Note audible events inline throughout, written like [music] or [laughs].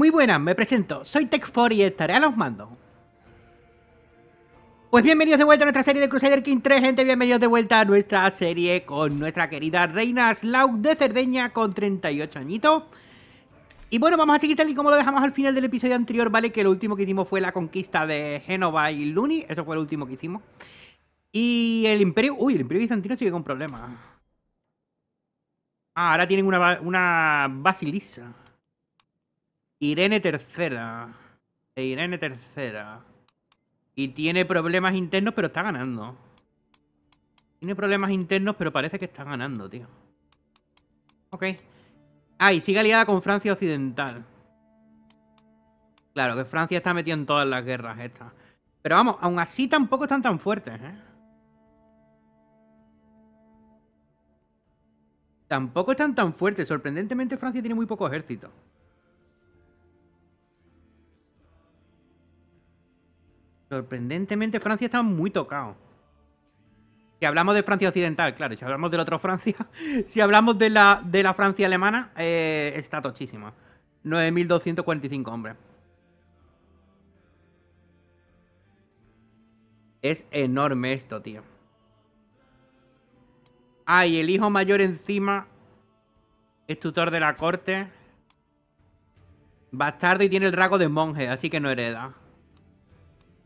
Muy buenas, me presento, soy Tech4 y estaré a los mandos. Pues bienvenidos de vuelta a nuestra serie de Crusader King 3, gente, bienvenidos de vuelta a nuestra serie con nuestra querida Reina Slaug de Cerdeña con 38 añitos. Y bueno, vamos a seguir tal y como lo dejamos al final del episodio anterior, ¿vale? Que lo último que hicimos fue la conquista de Génova y Luni, eso fue lo último que hicimos. Y el Imperio... Uy, el Imperio Bizantino sigue con problemas. Ah, ahora tienen una, una basilisa. Irene tercera. E Irene tercera. Y tiene problemas internos, pero está ganando. Tiene problemas internos, pero parece que está ganando, tío. Ok. Ah, y sigue aliada con Francia Occidental. Claro, que Francia está metida en todas las guerras estas. Pero vamos, aún así tampoco están tan fuertes, ¿eh? Tampoco están tan fuertes. Sorprendentemente Francia tiene muy poco ejército. Sorprendentemente, Francia está muy tocado. Si hablamos de Francia occidental, claro, si hablamos del otro Francia, [laughs] si hablamos de la, de la Francia alemana, eh, está tochísima. 9.245 hombres. Es enorme esto, tío. Ah, el hijo mayor encima es tutor de la corte. Bastardo y tiene el rago de monje, así que no hereda.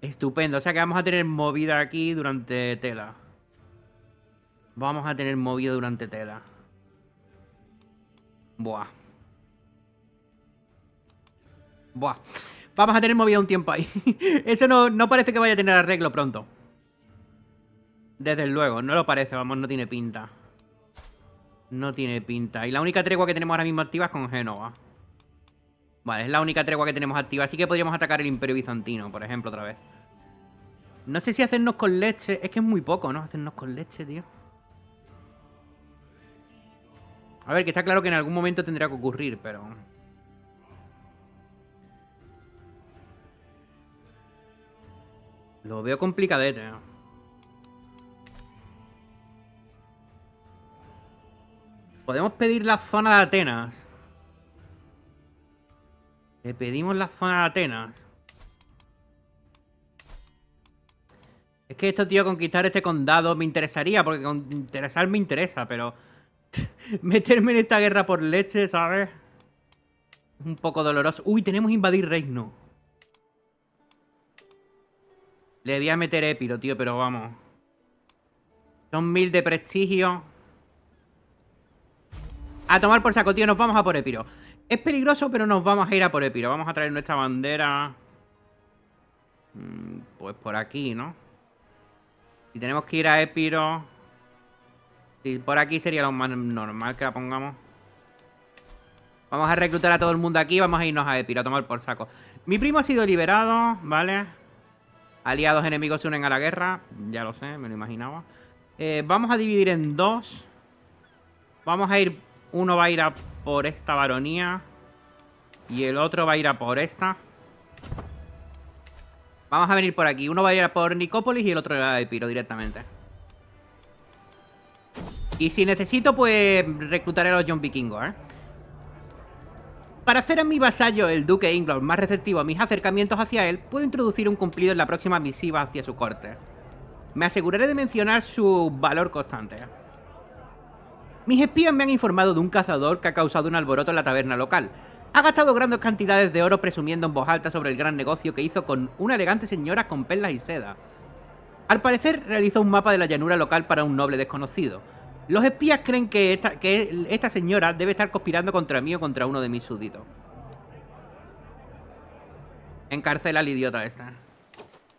Estupendo, o sea que vamos a tener movida aquí durante tela. Vamos a tener movida durante tela. Buah. Buah. Vamos a tener movida un tiempo ahí. [laughs] Eso no, no parece que vaya a tener arreglo pronto. Desde luego, no lo parece, vamos, no tiene pinta. No tiene pinta. Y la única tregua que tenemos ahora mismo activa es con Génova. Vale, es la única tregua que tenemos activa. Así que podríamos atacar el Imperio Bizantino, por ejemplo, otra vez. No sé si hacernos con leche. Es que es muy poco, ¿no? Hacernos con leche, tío. A ver, que está claro que en algún momento tendrá que ocurrir, pero... Lo veo complicadete. ¿eh? Podemos pedir la zona de Atenas. Le pedimos la zona de Atenas. Es que esto, tío, conquistar este condado me interesaría, porque interesar me interesa, pero... [laughs] meterme en esta guerra por leche, ¿sabes? Es un poco doloroso. Uy, tenemos invadir reino. Le voy a meter Epiro, tío, pero vamos. Son mil de prestigio. A tomar por saco, tío, nos vamos a por Epiro. Es peligroso, pero nos vamos a ir a por Epiro. Vamos a traer nuestra bandera... Mm, pues por aquí, ¿no? Si tenemos que ir a Epiro... Si por aquí sería lo más normal que la pongamos. Vamos a reclutar a todo el mundo aquí. Vamos a irnos a Epiro a tomar por saco. Mi primo ha sido liberado, ¿vale? Aliados enemigos se unen a la guerra. Ya lo sé, me lo imaginaba. Eh, vamos a dividir en dos. Vamos a ir uno va a ir a por esta varonía. Y el otro va a ir a por esta. Vamos a venir por aquí. Uno va a ir a por Nicópolis y el otro va a Piro directamente. Y si necesito, pues reclutaré a los John Vikingos, ¿eh? Para hacer a mi vasallo, el duque Inglor, más receptivo a mis acercamientos hacia él, puedo introducir un cumplido en la próxima misiva hacia su corte. Me aseguraré de mencionar su valor constante. Mis espías me han informado de un cazador que ha causado un alboroto en la taberna local. Ha gastado grandes cantidades de oro presumiendo en voz alta sobre el gran negocio que hizo con una elegante señora con perlas y seda. Al parecer realizó un mapa de la llanura local para un noble desconocido. Los espías creen que esta, señora debe estar conspirando contra mí o contra uno de mis súditos Encarcela al idiota este.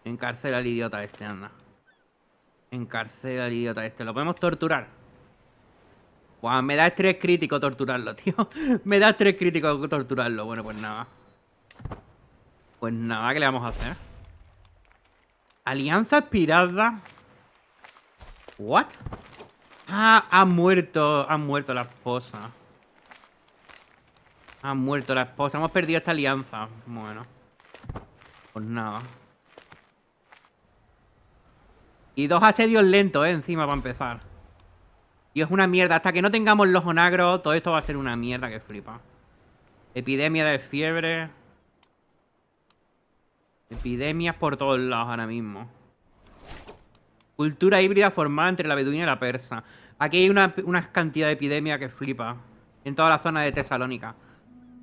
Encarcela al idiota este, anda. Encarcela al idiota este. Lo podemos torturar me da estrés crítico torturarlo, [laughs] tío. me da estrés crítico torturarlo. Bueno, pues nada. Pues nada, ¿qué le vamos a hacer? Alianza Espirada. ¿What? Ah, ha muerto. Ha muerto la esposa. Ha muerto la esposa. Hemos perdido esta alianza. Bueno. Pues nada. Y dos asedios lentos, eh, encima, para empezar. Y es una mierda. Hasta que no tengamos los onagros, todo esto va a ser una mierda que flipa. Epidemia de fiebre. Epidemias por todos lados ahora mismo. Cultura híbrida formada entre la beduina y la persa. Aquí hay una, cantidad de epidemia que flipa. En toda la zona de Tesalónica.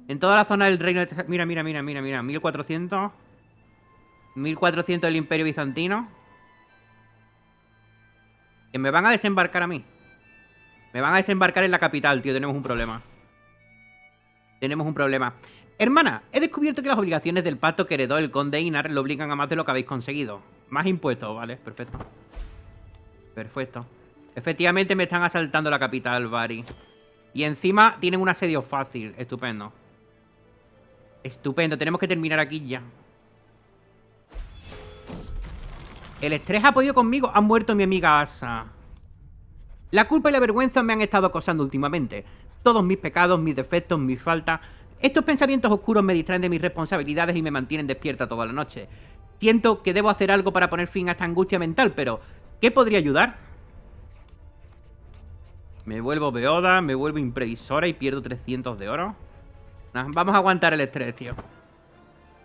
En toda la zona del reino de Tesalónica. Mira, mira, mira, mira, mira. 1400. 1400 del imperio bizantino. Que me van a desembarcar a mí. Me van a desembarcar en la capital, tío. Tenemos un problema. Tenemos un problema. Hermana, he descubierto que las obligaciones del pacto que heredó el conde Inar lo obligan a más de lo que habéis conseguido. Más impuestos, vale, perfecto. Perfecto. Efectivamente me están asaltando la capital, Bari. Y encima tienen un asedio fácil. Estupendo. Estupendo. Tenemos que terminar aquí ya. El estrés ha podido conmigo. Ha muerto mi amiga Asa. La culpa y la vergüenza me han estado acosando últimamente. Todos mis pecados, mis defectos, mis faltas... Estos pensamientos oscuros me distraen de mis responsabilidades y me mantienen despierta toda la noche. Siento que debo hacer algo para poner fin a esta angustia mental, pero ¿qué podría ayudar? Me vuelvo beoda, me vuelvo imprevisora y pierdo 300 de oro. vamos a aguantar el estrés, tío.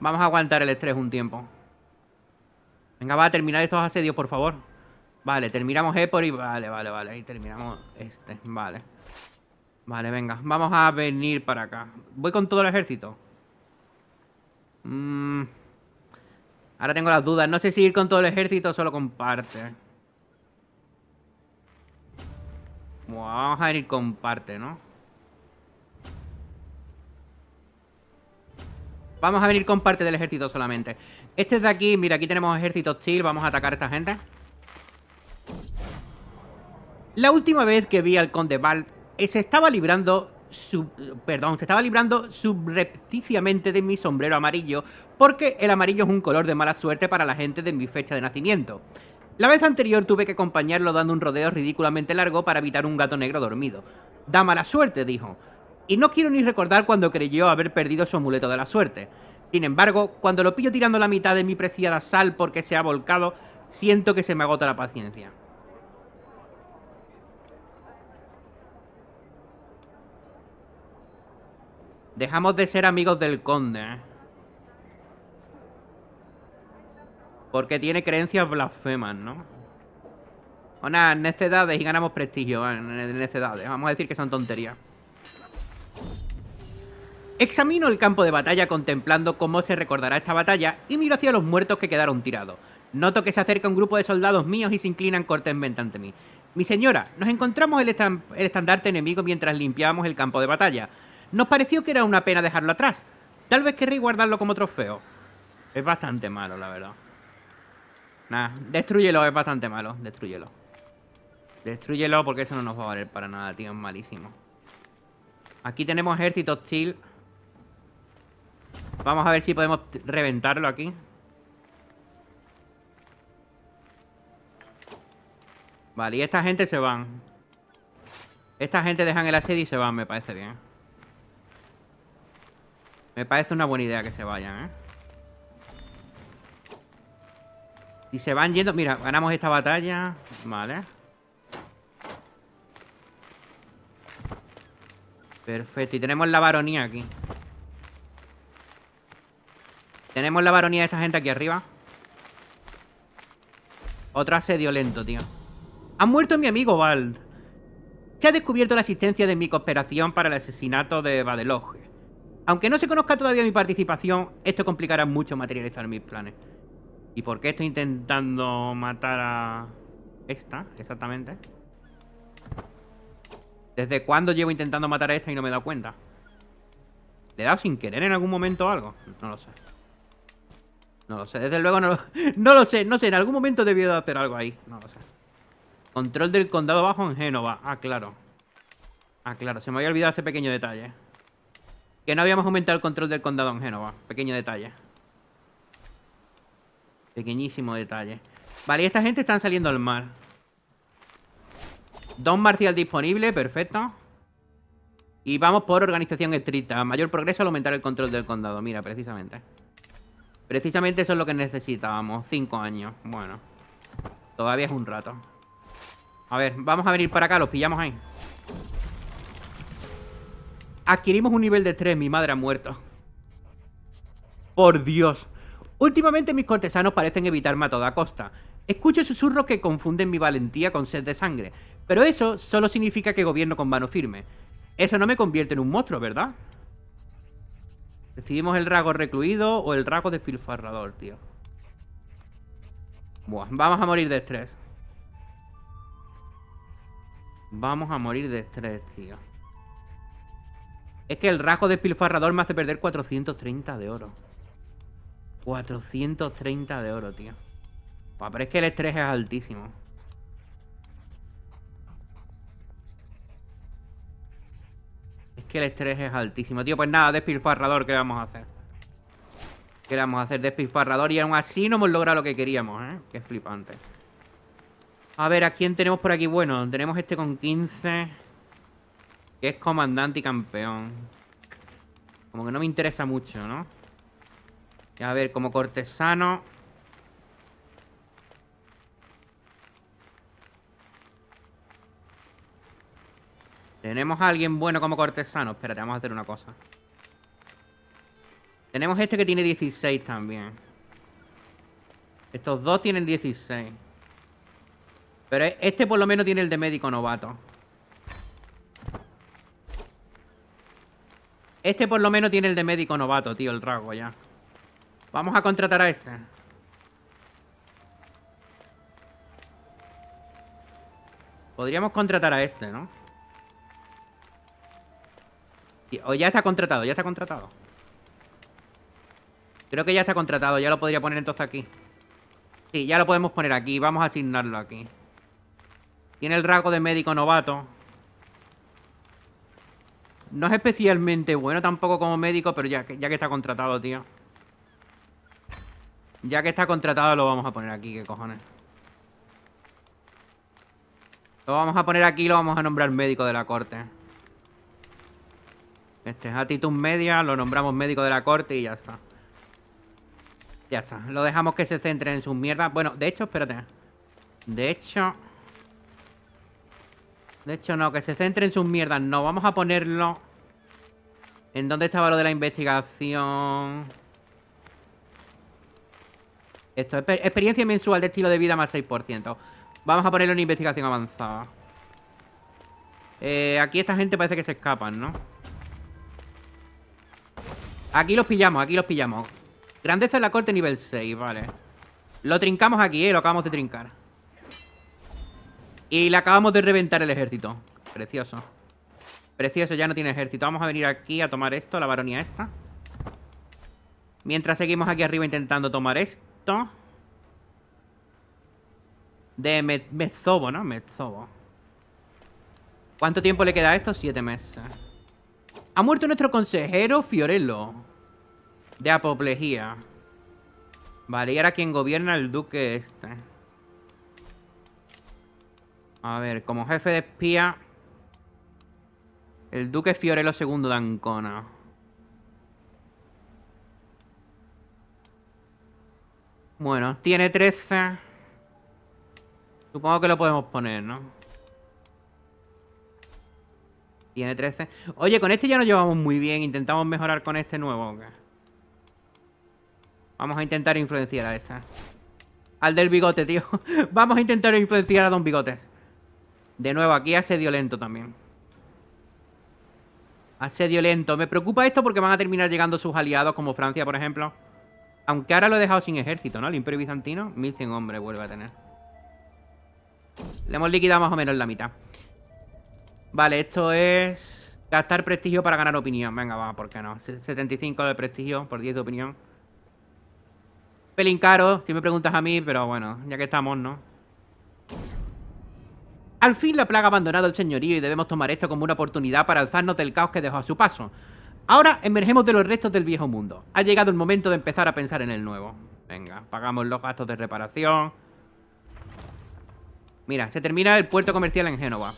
Vamos a aguantar el estrés un tiempo. Venga, va a terminar estos asedios, por favor. Vale, terminamos y e Vale, vale, vale. Ahí terminamos este. Vale. Vale, venga. Vamos a venir para acá. Voy con todo el ejército. Mm. Ahora tengo las dudas. No sé si ir con todo el ejército o solo con parte. vamos a venir con parte, ¿no? Vamos a venir con parte del ejército solamente. Este es de aquí, mira, aquí tenemos ejército chill Vamos a atacar a esta gente. La última vez que vi al conde Val eh, se estaba librando perdón, se estaba librando subrepticiamente de mi sombrero amarillo, porque el amarillo es un color de mala suerte para la gente de mi fecha de nacimiento. La vez anterior tuve que acompañarlo dando un rodeo ridículamente largo para evitar un gato negro dormido. Da mala suerte, dijo. Y no quiero ni recordar cuando creyó haber perdido su amuleto de la suerte. Sin embargo, cuando lo pillo tirando la mitad de mi preciada sal porque se ha volcado, siento que se me agota la paciencia. Dejamos de ser amigos del conde. ¿eh? Porque tiene creencias blasfemas, ¿no? nada, necedades y ganamos prestigio ¿eh? en necedades. Vamos a decir que son tonterías. Examino el campo de batalla contemplando cómo se recordará esta batalla y miro hacia los muertos que quedaron tirados. Noto que se acerca un grupo de soldados míos y se inclinan cortésmente ante mí. Mi señora, nos encontramos el, el estandarte enemigo mientras limpiábamos el campo de batalla nos pareció que era una pena dejarlo atrás. Tal vez querréis guardarlo como trofeo. Es bastante malo, la verdad. Nah, destruyelo, es bastante malo. Destruyelo. Destruyelo porque eso no nos va a valer para nada, tío. Es malísimo. Aquí tenemos ejército hostil. Vamos a ver si podemos reventarlo aquí. Vale, y esta gente se van. Esta gente dejan el asedio y se van, me parece bien. Me parece una buena idea que se vayan, ¿eh? Y se van yendo... Mira, ganamos esta batalla. Vale. Perfecto. Y tenemos la varonía aquí. Tenemos la varonía de esta gente aquí arriba. Otro asedio lento, tío. Ha muerto mi amigo Vald. Se ha descubierto la existencia de mi cooperación para el asesinato de Badeloge. Aunque no se conozca todavía mi participación, esto complicará mucho materializar mis planes. ¿Y por qué estoy intentando matar a... esta, exactamente? ¿Desde cuándo llevo intentando matar a esta y no me he dado cuenta? ¿Le he dado sin querer en algún momento algo? No lo sé. No lo sé, desde luego no lo, [laughs] no lo sé, no sé, en algún momento debió de hacer algo ahí, no lo sé. Control del condado bajo en Génova, ah, claro. Ah, claro, se me había olvidado ese pequeño detalle. Que no habíamos aumentado el control del condado en Génova. Pequeño detalle. Pequeñísimo detalle. Vale, y esta gente está saliendo al mar. Don Marcial disponible, perfecto. Y vamos por organización estricta. Mayor progreso al aumentar el control del condado. Mira, precisamente. Precisamente eso es lo que necesitábamos. Cinco años. Bueno. Todavía es un rato. A ver, vamos a venir para acá. Los pillamos ahí adquirimos un nivel de 3, mi madre ha muerto. Por Dios. Últimamente mis cortesanos parecen evitarme a toda costa. Escucho susurros que confunden mi valentía con sed de sangre, pero eso solo significa que gobierno con mano firme. Eso no me convierte en un monstruo, ¿verdad? Decidimos el rago recluido o el rago despilfarrador, tío. Buah, vamos a morir de estrés. Vamos a morir de estrés, tío. Es que el rasgo despilfarrador me hace perder 430 de oro. 430 de oro, tío. pero es que el estrés es altísimo. Es que el estrés es altísimo. Tío, pues nada, despilfarrador, ¿qué vamos a hacer? ¿Qué vamos a hacer? Despilfarrador y aún así no hemos logrado lo que queríamos, ¿eh? Qué flipante. A ver, ¿a quién tenemos por aquí? Bueno, tenemos este con 15... Que es comandante y campeón. Como que no me interesa mucho, ¿no? a ver, como cortesano... Tenemos a alguien bueno como cortesano. Espérate, vamos a hacer una cosa. Tenemos este que tiene 16 también. Estos dos tienen 16. Pero este por lo menos tiene el de médico novato. Este por lo menos tiene el de médico novato, tío, el rasgo ya. Vamos a contratar a este. Podríamos contratar a este, ¿no? O ya está contratado, ya está contratado. Creo que ya está contratado, ya lo podría poner entonces aquí. Sí, ya lo podemos poner aquí, vamos a asignarlo aquí. Tiene el rasgo de médico novato. No es especialmente bueno tampoco como médico, pero ya, ya que está contratado, tío. Ya que está contratado lo vamos a poner aquí, qué cojones. Lo vamos a poner aquí y lo vamos a nombrar médico de la corte. Este es actitud media, lo nombramos médico de la corte y ya está. Ya está, lo dejamos que se centre en sus mierdas. Bueno, de hecho, espérate. De hecho... De hecho, no, que se centre en sus mierdas. No, vamos a ponerlo... ¿En dónde estaba lo de la investigación? Esto, experiencia mensual de estilo de vida más 6%. Vamos a ponerlo en investigación avanzada. Eh, aquí esta gente parece que se escapan, ¿no? Aquí los pillamos, aquí los pillamos. Grandeza en la corte nivel 6, vale. Lo trincamos aquí, ¿eh? Lo acabamos de trincar. Y le acabamos de reventar el ejército. Precioso. Precioso, ya no tiene ejército. Vamos a venir aquí a tomar esto, la baronía esta. Mientras seguimos aquí arriba intentando tomar esto. De Metzobo, Mezobo, ¿no? Mezobo. ¿Cuánto tiempo le queda a esto? Siete meses. Ha muerto nuestro consejero Fiorello. De apoplejía. Vale, y ahora quien gobierna el duque este. A ver, como jefe de espía... El duque Fiorello II de Ancona. Bueno, tiene 13. Supongo que lo podemos poner, ¿no? Tiene 13. Oye, con este ya nos llevamos muy bien. Intentamos mejorar con este nuevo. Vamos a intentar influenciar a esta. Al del bigote, tío. [laughs] Vamos a intentar influenciar a Don Bigote. De nuevo, aquí asedio lento también. Asedio lento. Me preocupa esto porque van a terminar llegando sus aliados, como Francia, por ejemplo. Aunque ahora lo he dejado sin ejército, ¿no? El Imperio Bizantino, 1100 hombres vuelve a tener. Le hemos liquidado más o menos la mitad. Vale, esto es... Gastar prestigio para ganar opinión. Venga, va, ¿por qué no? 75 de prestigio por 10 de opinión. Pelín caro, si me preguntas a mí, pero bueno, ya que estamos, ¿no? Al fin la plaga ha abandonado el señorío y debemos tomar esto como una oportunidad para alzarnos del caos que dejó a su paso. Ahora emergemos de los restos del viejo mundo. Ha llegado el momento de empezar a pensar en el nuevo. Venga, pagamos los gastos de reparación. Mira, se termina el puerto comercial en Génova.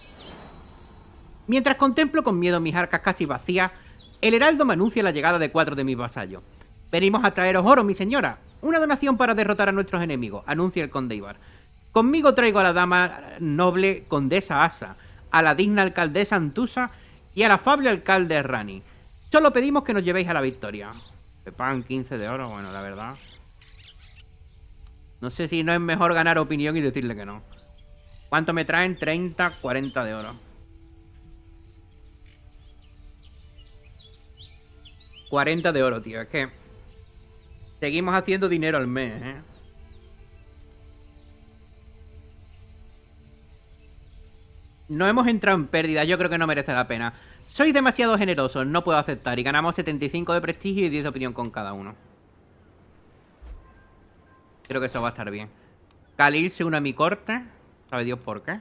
Mientras contemplo con miedo mis arcas casi vacías, el heraldo me anuncia la llegada de cuatro de mis vasallos. Venimos a traeros oro, mi señora. Una donación para derrotar a nuestros enemigos, anuncia el conde Ibar. Conmigo traigo a la dama noble condesa Asa, a la digna alcaldesa Antusa y al afable alcalde Rani. Solo pedimos que nos llevéis a la victoria. Me pagan 15 de oro, bueno, la verdad. No sé si no es mejor ganar opinión y decirle que no. ¿Cuánto me traen? 30, 40 de oro. 40 de oro, tío. Es que seguimos haciendo dinero al mes, ¿eh? no hemos entrado en pérdida, yo creo que no merece la pena. Soy demasiado generoso, no puedo aceptar. Y ganamos 75 de prestigio y 10 de opinión con cada uno. Creo que eso va a estar bien. Khalil se une a mi corte. Sabe Dios por qué.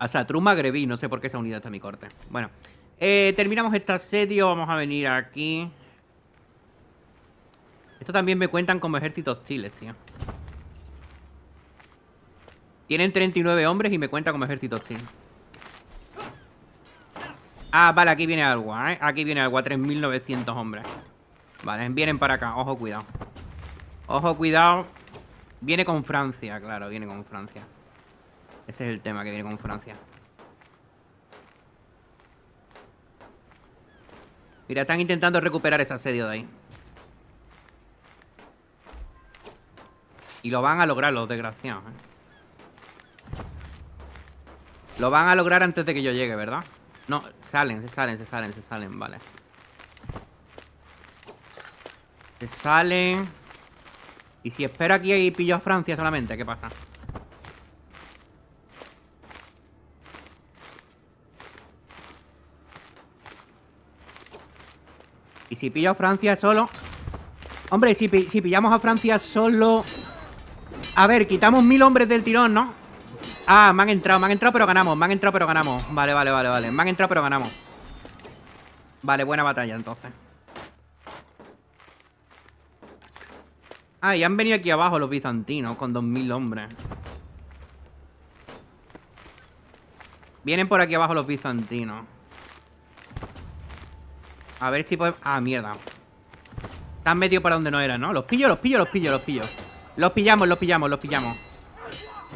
O Truma Grevi. no sé por qué se unidad está hasta mi corte. Bueno, eh, terminamos este asedio, vamos a venir aquí. Esto también me cuentan como ejércitos hostiles, tío. Tienen 39 hombres y me cuentan como ejército hostil. Ah, vale, aquí viene algo, ¿eh? Aquí viene algo, 3.900 hombres. Vale, vienen para acá, ojo, cuidado. Ojo, cuidado. Viene con Francia, claro, viene con Francia. Ese es el tema, que viene con Francia. Mira, están intentando recuperar ese asedio de ahí. Y lo van a lograr los desgraciados, ¿eh? Lo van a lograr antes de que yo llegue, ¿verdad? No, salen, se salen, se salen, se salen, vale. Se salen. Y si espero aquí y pillo a Francia solamente, ¿qué pasa? Y si pillo a Francia solo... Hombre, si, si pillamos a Francia solo... A ver, quitamos mil hombres del tirón, ¿no? Ah, me han entrado, me han entrado pero ganamos Me han entrado pero ganamos Vale, vale, vale, vale Me han entrado pero ganamos Vale, buena batalla entonces Ah, y han venido aquí abajo los bizantinos con dos mil hombres. Vienen por aquí abajo los bizantinos. A ver si puedo... Ah, mierda. Están metidos para donde no eran, ¿no? Los pillo, los pillo, los pillo, los pillo. Los pillamos, los pillamos, los pillamos.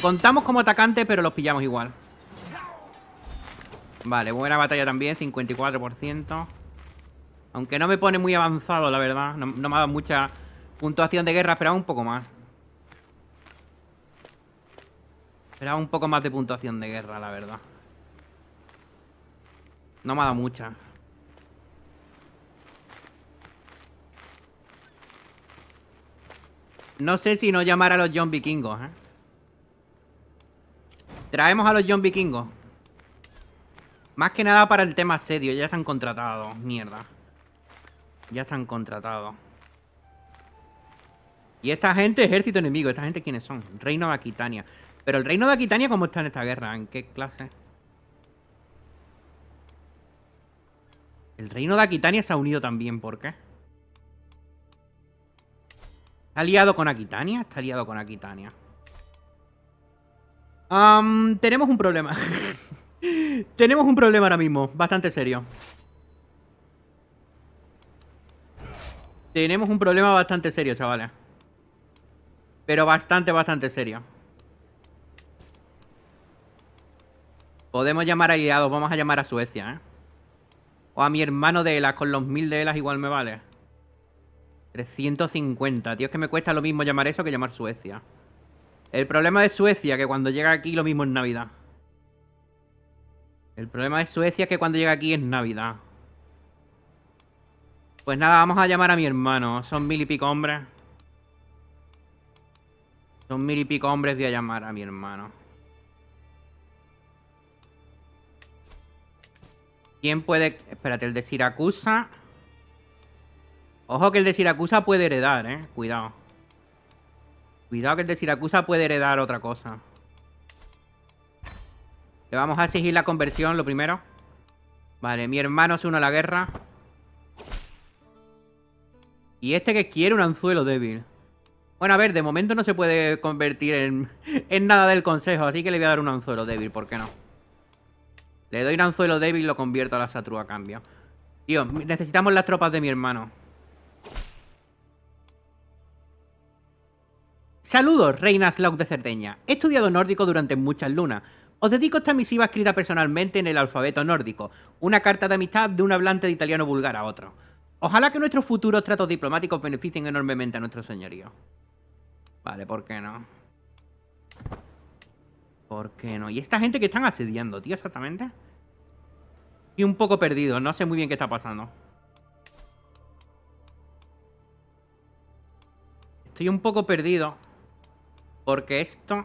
Contamos como atacante, pero los pillamos igual. Vale, buena batalla también, 54%. Aunque no me pone muy avanzado, la verdad. No, me ha dado mucha puntuación de guerra, esperaba un poco más. Esperaba un poco más de puntuación de guerra, la verdad. No me ha dado mucha. No sé si no llamar a los John Vikingos, ¿eh? Traemos a los John Vikingos. Más que nada para el tema asedio. Ya están contratados, mierda. Ya están contratados. Y esta gente, ejército enemigo. ¿Esta gente quiénes son? Reino de Aquitania. Pero el reino de Aquitania, ¿cómo está en esta guerra? ¿En qué clase? El reino de Aquitania se ha unido también, ¿por qué? ¿Está liado con Aquitania? Está liado con Aquitania. tenemos un problema. [laughs] tenemos un problema ahora mismo, bastante serio. Tenemos un problema bastante serio, chavales. Pero bastante, bastante serio. Podemos llamar a aliados, vamos a llamar a Suecia, ¿eh? O a mi hermano de Elas con los mil de ELAs igual me vale. 350. Tío, es que me cuesta lo mismo llamar eso que llamar Suecia. El problema de Suecia, que cuando llega aquí lo mismo es Navidad. El problema de Suecia es que cuando llega aquí es Navidad. Pues nada, vamos a llamar a mi hermano. Son mil y pico hombres. Son mil y pico hombres, voy a llamar a mi hermano. ¿Quién puede...? Espérate, el de Siracusa... Ojo que el de Siracusa puede heredar, eh. Cuidado. Cuidado que el de Siracusa puede heredar otra cosa. Le vamos a exigir la conversión, lo primero. Vale, mi hermano se une a la guerra. Y este que quiere un anzuelo débil. Bueno, a ver, de momento no se puede convertir en, [laughs] en nada del consejo, así que le voy a dar un anzuelo débil, ¿por qué no? Le doy un anzuelo débil y lo convierto a la satrúa a cambio. Tío, necesitamos las tropas de mi hermano. Saludos, Reina Slaug de Cerdeña. He estudiado nórdico durante muchas lunas. Os dedico esta misiva escrita personalmente en el alfabeto nórdico, una carta de amistad de un hablante de italiano vulgar a otro. Ojalá que nuestros futuros tratos diplomáticos beneficien enormemente a nuestro señorío. Vale, ¿por qué no? ¿Por qué no? ¿Y esta gente que están asediando, tío, exactamente? Y un poco perdido, no sé muy bien qué está pasando. Estoy un poco perdido. Porque esto...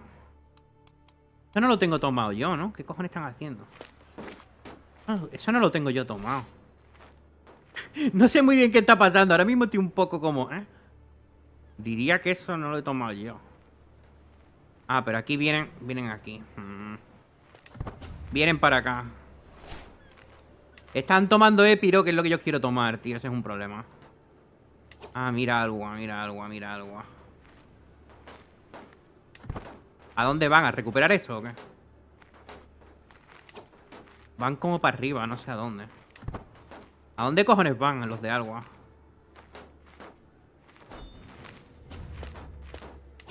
Eso no lo tengo tomado yo, ¿no? ¿Qué cojones están haciendo? eso no lo tengo yo tomado. [laughs] no sé muy bien qué está pasando. Ahora mismo estoy un poco como... ¿eh? Diría que eso no lo he tomado yo. Ah, pero aquí vienen... Vienen aquí. Mm. Vienen para acá. Están tomando Epiro, que es lo que yo quiero tomar, tío. Ese es un problema. Ah, mira algo, mira algo, mira algo. ¿A dónde van? ¿A recuperar eso o qué? Van como para arriba, no sé a dónde. ¿A dónde cojones van los de agua?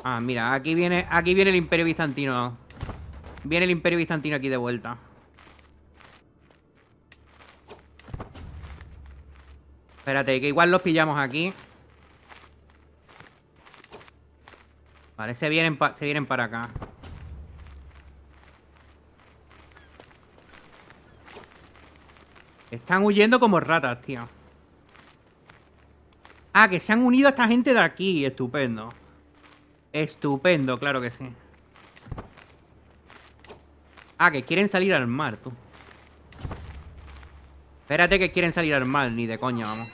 Ah, mira, aquí viene, aquí viene el Imperio Bizantino. Viene el Imperio Bizantino aquí de vuelta. Espérate, que igual los pillamos aquí. Vale, se vienen, se vienen para acá. Están huyendo como ratas, tío. Ah, que se han unido a esta gente de aquí. Estupendo. Estupendo, claro que sí. Ah, que quieren salir al mar, tú. Espérate que quieren salir al mar. Ni de coña, vamos.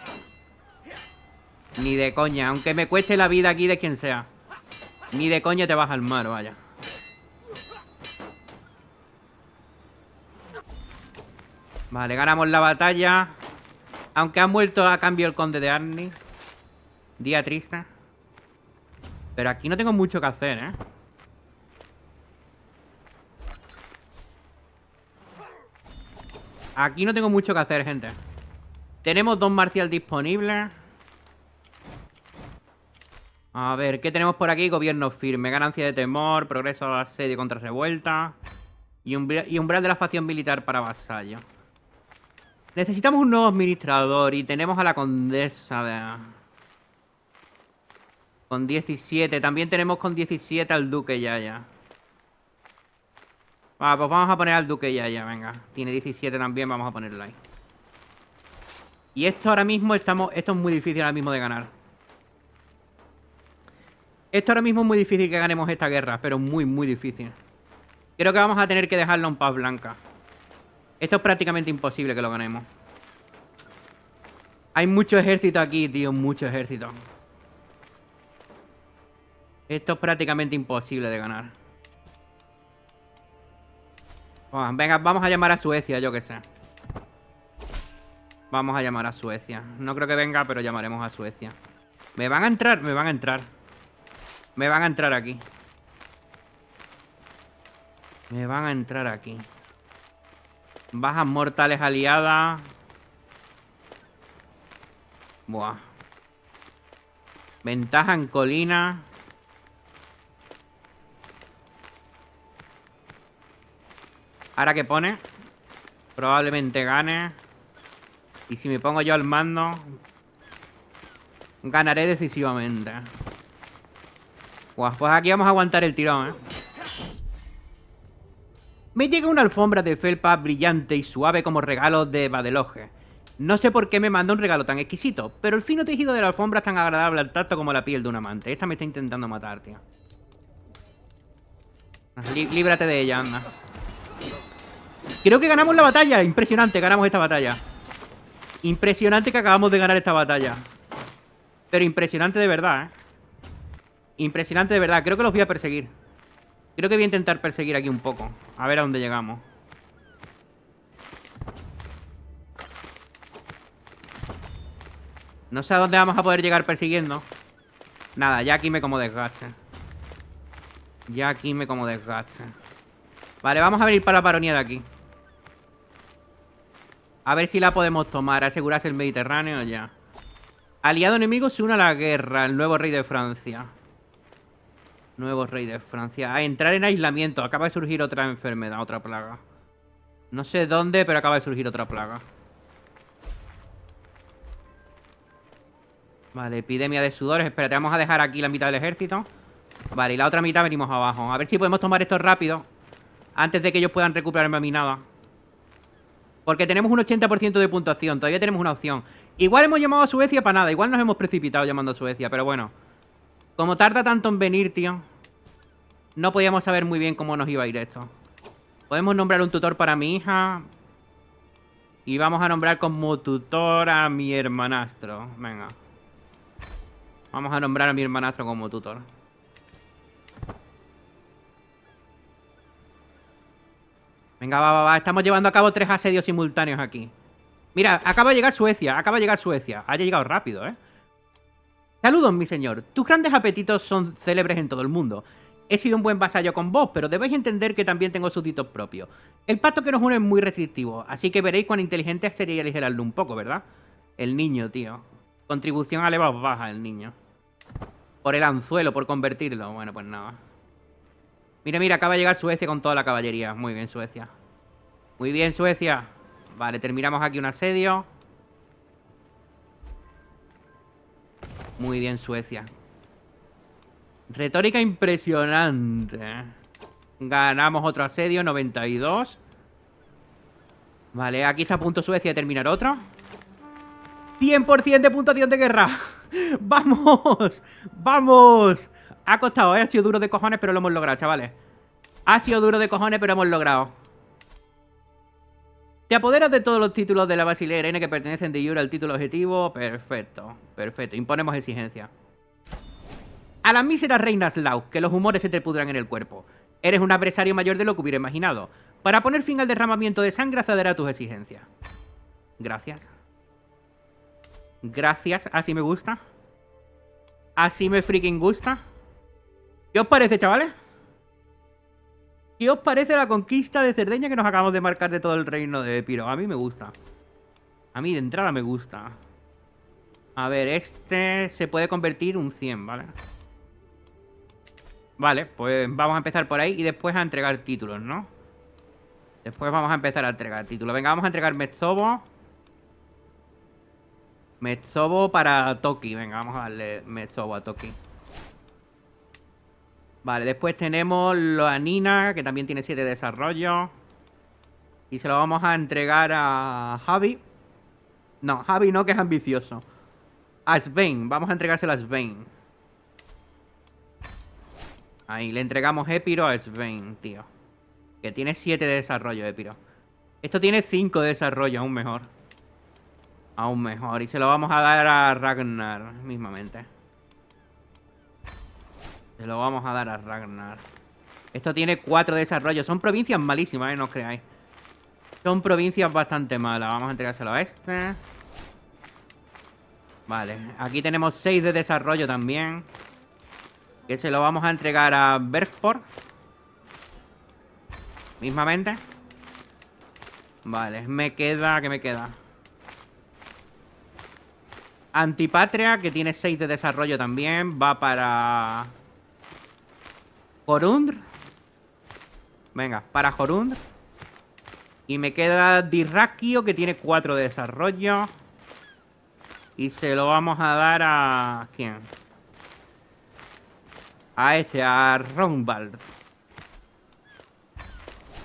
Ni de coña. Aunque me cueste la vida aquí de quien sea. Ni de coña te vas al mar, vaya. Vale, ganamos la batalla. Aunque han vuelto a cambio el conde de Arni. Día triste. Pero aquí no tengo mucho que hacer, ¿eh? Aquí no tengo mucho que hacer, gente. Tenemos dos marcial disponibles. A ver, ¿qué tenemos por aquí? Gobierno firme, ganancia de temor, progreso al asedio contra revuelta y, y umbral de la facción militar para vasallo. Necesitamos un nuevo administrador y tenemos a la condesa de... Con 17. También tenemos con 17 al duque Yaya. Va, pues vamos a poner al duque Yaya, venga. Tiene 17 también, vamos a ponerla ahí. Y esto ahora mismo estamos... Esto es muy difícil ahora mismo de ganar. Esto ahora mismo es muy difícil que ganemos esta guerra, pero muy, muy difícil. Creo que vamos a tener que dejarlo en paz blanca. Esto es prácticamente imposible que lo ganemos. Hay mucho ejército aquí, tío, mucho ejército. Esto es prácticamente imposible de ganar. venga, vamos a llamar a Suecia, yo que sé. Vamos a llamar a Suecia. No creo que venga, pero llamaremos a Suecia. Me van a entrar, me van a entrar. Me van a entrar aquí. Me van a entrar aquí. Bajas mortales aliadas. Buah. Ventaja en colina. Ahora que pone. Probablemente gane. Y si me pongo yo al mando. Ganaré decisivamente. Pues, pues aquí vamos a aguantar el tirón, ¿eh? Me llega una alfombra de felpa brillante y suave como regalo de Badeloge. No sé por qué me mandó un regalo tan exquisito, pero el fino tejido de la alfombra es tan agradable al tacto como la piel de un amante. Esta me está intentando matar, tío. líbrate de ella, anda. Creo que ganamos la batalla. Impresionante, ganamos esta batalla. Impresionante que acabamos de ganar esta batalla. Pero impresionante de verdad, ¿eh? Impresionante de verdad, creo que los voy a perseguir Creo que voy a intentar perseguir aquí un poco A ver a dónde llegamos No sé a dónde vamos a poder llegar persiguiendo Nada, ya aquí me como desgaste Ya aquí me como desgaste Vale, vamos a venir para la baronía de aquí A ver si la podemos tomar Asegurarse el Mediterráneo ya Aliado enemigo se une a la guerra El nuevo rey de Francia Nuevo rey de Francia. A entrar en aislamiento. Acaba de surgir otra enfermedad, otra plaga. No sé dónde, pero acaba de surgir otra plaga. Vale, epidemia de sudores. Espérate, vamos a dejar aquí la mitad del ejército. Vale, y la otra mitad venimos abajo. A ver si podemos tomar esto rápido. Antes de que ellos puedan recuperarme a mi nada. Porque tenemos un 80% de puntuación. Todavía tenemos una opción. Igual hemos llamado a Suecia para nada. Igual nos hemos precipitado llamando a Suecia. Pero bueno. Como tarda tanto en venir, tío no podíamos saber muy bien cómo nos iba a ir esto. Podemos nombrar un tutor para mi hija. Y vamos a nombrar como tutor a mi hermanastro. Venga. Vamos a nombrar a mi hermanastro como tutor. Venga, va, va, va. Estamos llevando a cabo tres asedios simultáneos aquí. Mira, acaba de llegar Suecia. Acaba de llegar Suecia. Ha llegado rápido, ¿eh? Saludos, mi señor. Tus grandes apetitos son célebres en todo el mundo he sido un buen vasallo con vos, pero debéis entender que también tengo susditos propios. El pacto que nos une es muy restrictivo, así que veréis cuán inteligente sería aligerarlo un poco, ¿verdad? El niño, tío. Contribución a levas baja, el niño. Por el anzuelo, por convertirlo. Bueno, pues nada. Mira, mira, acaba de llegar Suecia con toda la caballería. Muy bien, Suecia. Muy bien, Suecia. Vale, terminamos aquí un asedio. Muy bien, Suecia. Retórica impresionante. ¿eh? Ganamos otro asedio, 92. Vale, aquí está a punto Suecia de terminar otro. 100% de puntuación de guerra. [laughs] ¡Vamos! ¡Vamos! Ha costado, ¿eh? Ha sido duro de cojones, pero lo hemos logrado, chavales. Ha sido duro de cojones, pero hemos logrado. Te apoderas de todos los títulos de la Basilea n que pertenecen de Yura al título objetivo. Perfecto, perfecto. Imponemos exigencia. A la mísera reina Slau, que los humores se te pudran en el cuerpo. Eres un adversario mayor de lo que hubiera imaginado. Para poner fin al derramamiento de sangre, ceder a tus exigencias. Gracias. Gracias, así me gusta. Así me freaking gusta. ¿Qué os parece, chavales? ¿Qué os parece la conquista de Cerdeña que nos acabamos de marcar de todo el reino de Epiro? A mí me gusta. A mí de entrada me gusta. A ver, este se puede convertir un 100, ¿vale? vale Vale, pues vamos a empezar por ahí y después a entregar títulos, ¿no? Después vamos a empezar a entregar títulos. Venga, vamos a entregar Metsobo. Metsobo para Toki. Venga, vamos a darle Metsobo a Toki. Vale, después tenemos a Nina, que también tiene 7 desarrollo Y se lo vamos a entregar a Javi. No, Javi no, que es ambicioso. A Sven, vamos a entregárselo a Sven. Ahí le entregamos Epiro a Sven, tío. Que tiene 7 de desarrollo, Epiro. Esto tiene 5 de desarrollo, aún mejor. Aún mejor. Y se lo vamos a dar a Ragnar mismamente. Se lo vamos a dar a Ragnar. Esto tiene 4 de desarrollo. Son provincias malísimas, eh, no os creáis. Son provincias bastante malas. Vamos a entregárselo a este. Vale, aquí tenemos 6 de desarrollo también. Que se lo vamos a entregar a Berford. Mismamente. Vale, me queda... ¿Qué me queda? Antipatria, que tiene 6 de desarrollo también. Va para... Jorundr Venga, para Jorundr Y me queda Dirrakio, que tiene 4 de desarrollo. Y se lo vamos a dar a... ¿Quién? a este, a Rombald.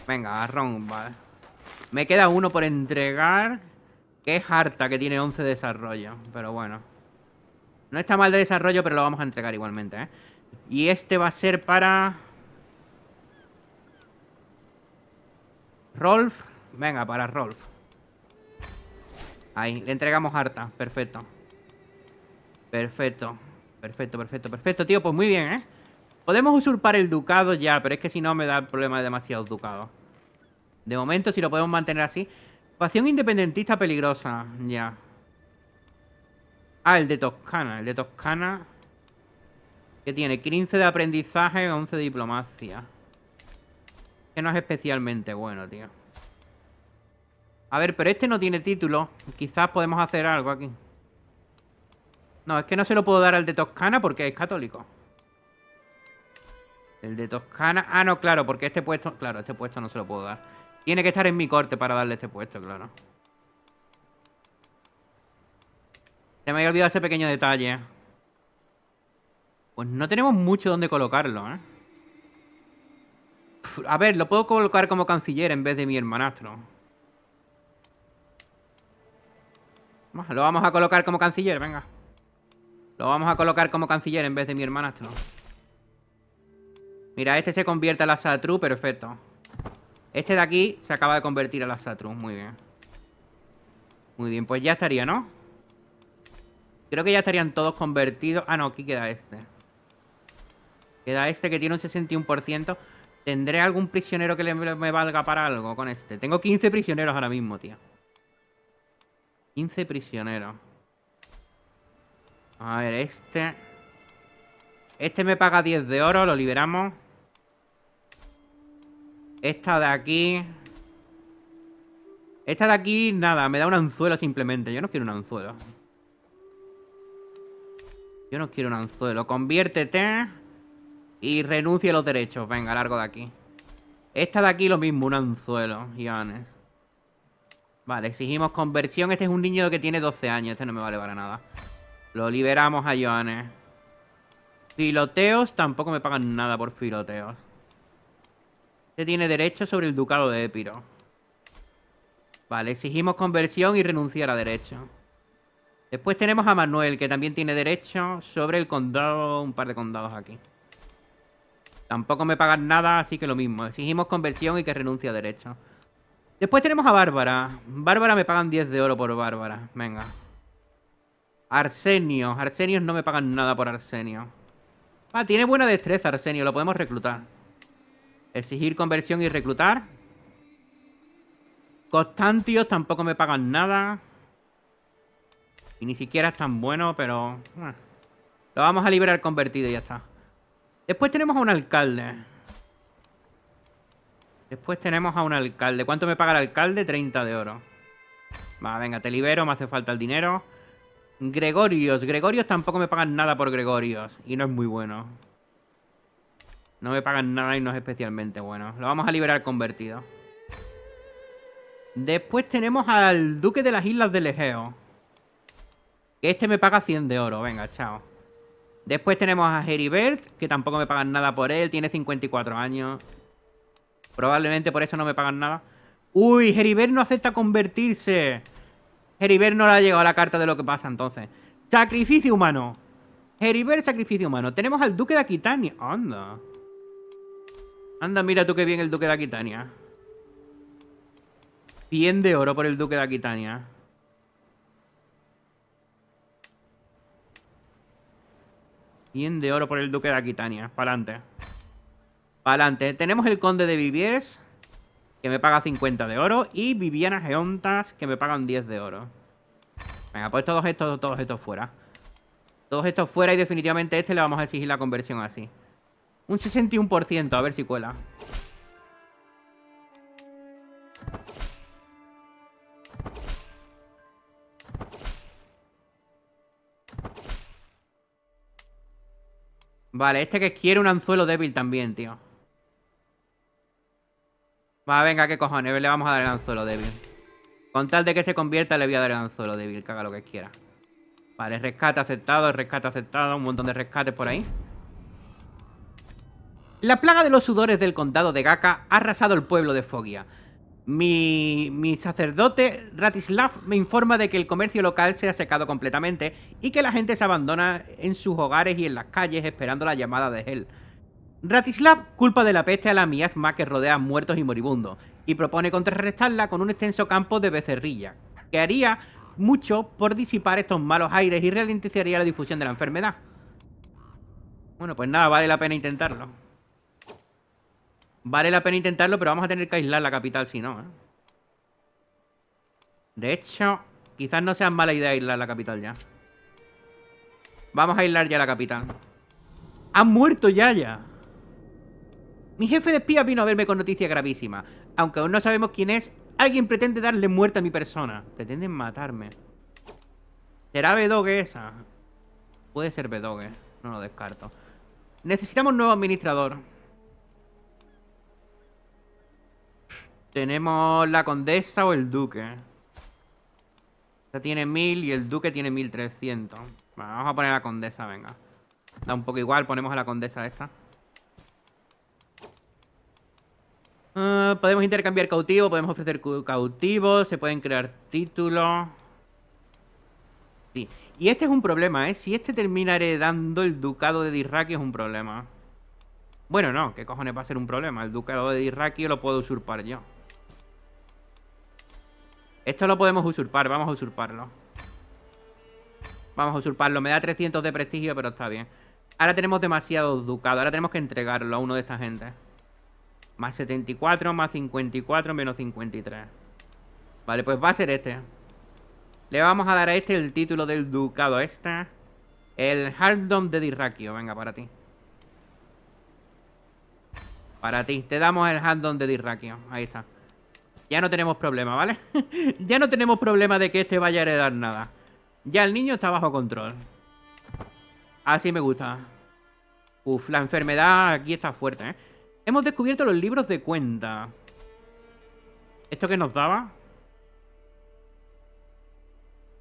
Venga, a Rombald. Me queda uno por entregar, que es harta, que tiene 11 de desarrollo, pero bueno. No está mal de desarrollo, pero lo vamos a entregar igualmente, ¿eh? Y este va a ser para... Rolf. Venga, para Rolf. Ahí, le entregamos harta. Perfecto. Perfecto. Perfecto, perfecto, perfecto, tío. Pues muy bien, ¿eh? Podemos usurpar el ducado ya, pero es que si no me da el problema de demasiados ducados. De momento, si lo podemos mantener así. Pasión independentista peligrosa, ya. Ah, el de Toscana. El de Toscana... Que tiene 15 de aprendizaje, 11 de diplomacia. Que no es especialmente bueno, tío. A ver, pero este no tiene título. Quizás podemos hacer algo aquí. No, es que no se lo puedo dar al de Toscana porque es católico. El de Toscana. Ah, no, claro, porque este puesto. Claro, este puesto no se lo puedo dar. Tiene que estar en mi corte para darle este puesto, claro. Se me había olvidado ese pequeño detalle. Pues no tenemos mucho donde colocarlo, ¿eh? a ver, lo puedo colocar como canciller en vez de mi hermanastro. Lo vamos a colocar como canciller, venga. Lo vamos a colocar como canciller en vez de mi hermanastro. Mira, este se convierte a la Satru, perfecto. Este de aquí se acaba de convertir a la Satru, muy bien. Muy bien, pues ya estaría, ¿no? Creo que ya estarían todos convertidos. Ah, no, aquí queda este. Queda este que tiene un 61%. ¿Tendré algún prisionero que me valga para algo con este? Tengo 15 prisioneros ahora mismo, tío. 15 prisioneros. A ver, este... Este me paga 10 de oro, lo liberamos. Esta de aquí... Esta de aquí, nada, me da un anzuelo simplemente. Yo no quiero un anzuelo. Yo no quiero un anzuelo. Conviértete y renuncia a los derechos. Venga, largo de aquí. Esta de aquí lo mismo, un anzuelo, Joanes. Vale, exigimos conversión. Este es un niño que tiene 12 años. Este no me vale para nada. Lo liberamos a Joanes. Filoteos. Tampoco me pagan nada por filoteos. Este tiene derecho sobre el ducado de Epiro Vale, exigimos conversión y renunciar a derecho. Después tenemos a Manuel, que también tiene derecho sobre el condado, un par de condados aquí. Tampoco me pagan nada, así que lo mismo. Exigimos conversión y que renuncie a derecho. Después tenemos a Bárbara. Bárbara me pagan 10 de oro por Bárbara. Venga. Arsenio. Arsenio no me pagan nada por Arsenio. Ah, tiene buena destreza Arsenio, lo podemos reclutar. Exigir conversión y reclutar. Constantios tampoco me pagan nada. Y ni siquiera es tan bueno, pero... Eh, lo vamos a liberar convertido y ya está. Después tenemos a un alcalde. Después tenemos a un alcalde. ¿Cuánto me paga el alcalde? 30 de oro. Va, venga, te libero, me hace falta el dinero. Gregorios. Gregorios tampoco me pagan nada por Gregorios. Y no es muy bueno. No me pagan nada y no es especialmente bueno. Lo vamos a liberar convertido. Después tenemos al Duque de las Islas del Egeo. este me paga 100 de oro. Venga, chao. Después tenemos a Heribert, que tampoco me pagan nada por él. Tiene 54 años. Probablemente por eso no me pagan nada. ¡Uy! Heribert no acepta convertirse. Heribert no le ha llegado la carta de lo que pasa entonces. ¡Sacrificio humano! Heribert, sacrificio humano. Tenemos al duque de Aquitania. ¡Anda! Anda, mira tú qué bien el duque de Aquitania. 100 de oro por el duque de Aquitania. Bien de oro por el duque de Aquitania. Pa'lante. adelante. Tenemos el conde de Viviers que me paga 50 de oro. Y Viviana Geontas, que me pagan 10 de oro. Venga, pues todos estos, todos estos fuera. Todos estos fuera y definitivamente este le vamos a exigir la conversión así. Un 61%, a ver si cuela. Vale, este que quiere un anzuelo débil también, tío. Va, venga, qué cojones. Le vamos a dar el anzuelo débil. Con tal de que se convierta, le voy a dar el anzuelo débil. caga lo que quiera. Vale, rescate aceptado, rescate aceptado. Un montón de rescates por ahí. La plaga de los sudores del condado de Gaka ha arrasado el pueblo de Fogia. Mi, sacerdote Ratislav me informa de que el comercio local se ha secado completamente y que la gente se abandona en sus hogares y en las calles esperando la llamada de Hel. Ratislav culpa de la peste a la miasma que rodea muertos y moribundos y propone contrarrestarla con un extenso campo de becerrilla, que haría mucho por disipar estos malos aires y ralentizaría la difusión de la enfermedad. Bueno, pues nada, vale la pena intentarlo. Vale la pena intentarlo, pero vamos a tener que aislar la capital si no. ¿eh? De hecho, quizás no sea mala idea aislar la capital ya. Vamos a aislar ya la capital. ¡Han muerto ya ya! Mi jefe de espía vino a verme con noticia gravísima. Aunque aún no sabemos quién es, alguien pretende darle muerte a mi persona. Pretenden matarme. ¿Será Bedogue esa? Puede ser Bedogue, no lo descarto. Necesitamos un nuevo administrador. Tenemos la condesa o el duque. Esta tiene 1000 y el duque tiene 1300. vamos a poner a la condesa, venga. Da un poco igual, ponemos a la condesa esta. Ah, podemos intercambiar cautivo, podemos ofrecer cautivos, se pueden crear títulos. Sí. Y este es un problema, ¿eh? Si este termina heredando el ducado de Dirraki es un problema. Bueno, no, ¿qué cojones va a ser un problema? El ducado de Dirraki lo puedo usurpar yo. Esto lo podemos usurpar, vamos a usurparlo. Vamos a usurparlo. Me da 300 de prestigio, pero está bien. Ahora tenemos demasiado ducado. Ahora tenemos que entregarlo a uno de esta gente. Más 74, más 54, menos 53. Vale, pues va a ser este. Le vamos a dar a este el título del ducado. este El haldon de dirrakio Venga, para ti. Para ti. Te damos el haldon de dirrakio Ahí está. Ya no tenemos problema, ¿vale? [laughs] ya no tenemos problema de que este vaya a heredar nada. Ya el niño está bajo control. Así me gusta. Uf, la enfermedad aquí está fuerte, ¿eh? Hemos descubierto los libros de cuenta. ¿Esto qué nos daba?